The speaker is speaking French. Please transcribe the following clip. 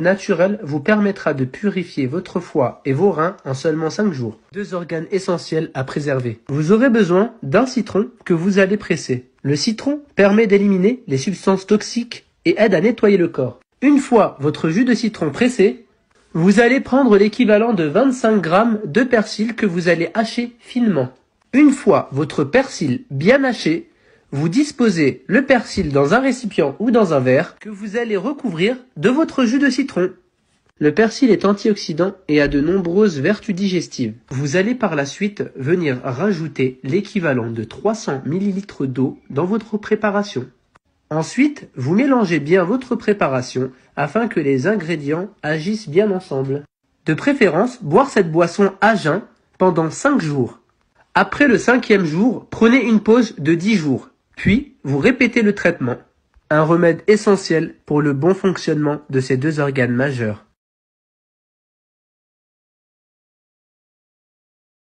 naturel vous permettra de purifier votre foie et vos reins en seulement 5 jours, deux organes essentiels à préserver. Vous aurez besoin d'un citron que vous allez presser. Le citron permet d'éliminer les substances toxiques et aide à nettoyer le corps. Une fois votre jus de citron pressé, vous allez prendre l'équivalent de 25 g de persil que vous allez hacher finement. Une fois votre persil bien haché, vous disposez le persil dans un récipient ou dans un verre que vous allez recouvrir de votre jus de citron. Le persil est antioxydant et a de nombreuses vertus digestives. Vous allez par la suite venir rajouter l'équivalent de 300 ml d'eau dans votre préparation. Ensuite, vous mélangez bien votre préparation afin que les ingrédients agissent bien ensemble. De préférence, boire cette boisson à jeun pendant 5 jours. Après le cinquième jour, prenez une pause de 10 jours puis vous répétez le traitement, un remède essentiel pour le bon fonctionnement de ces deux organes majeurs.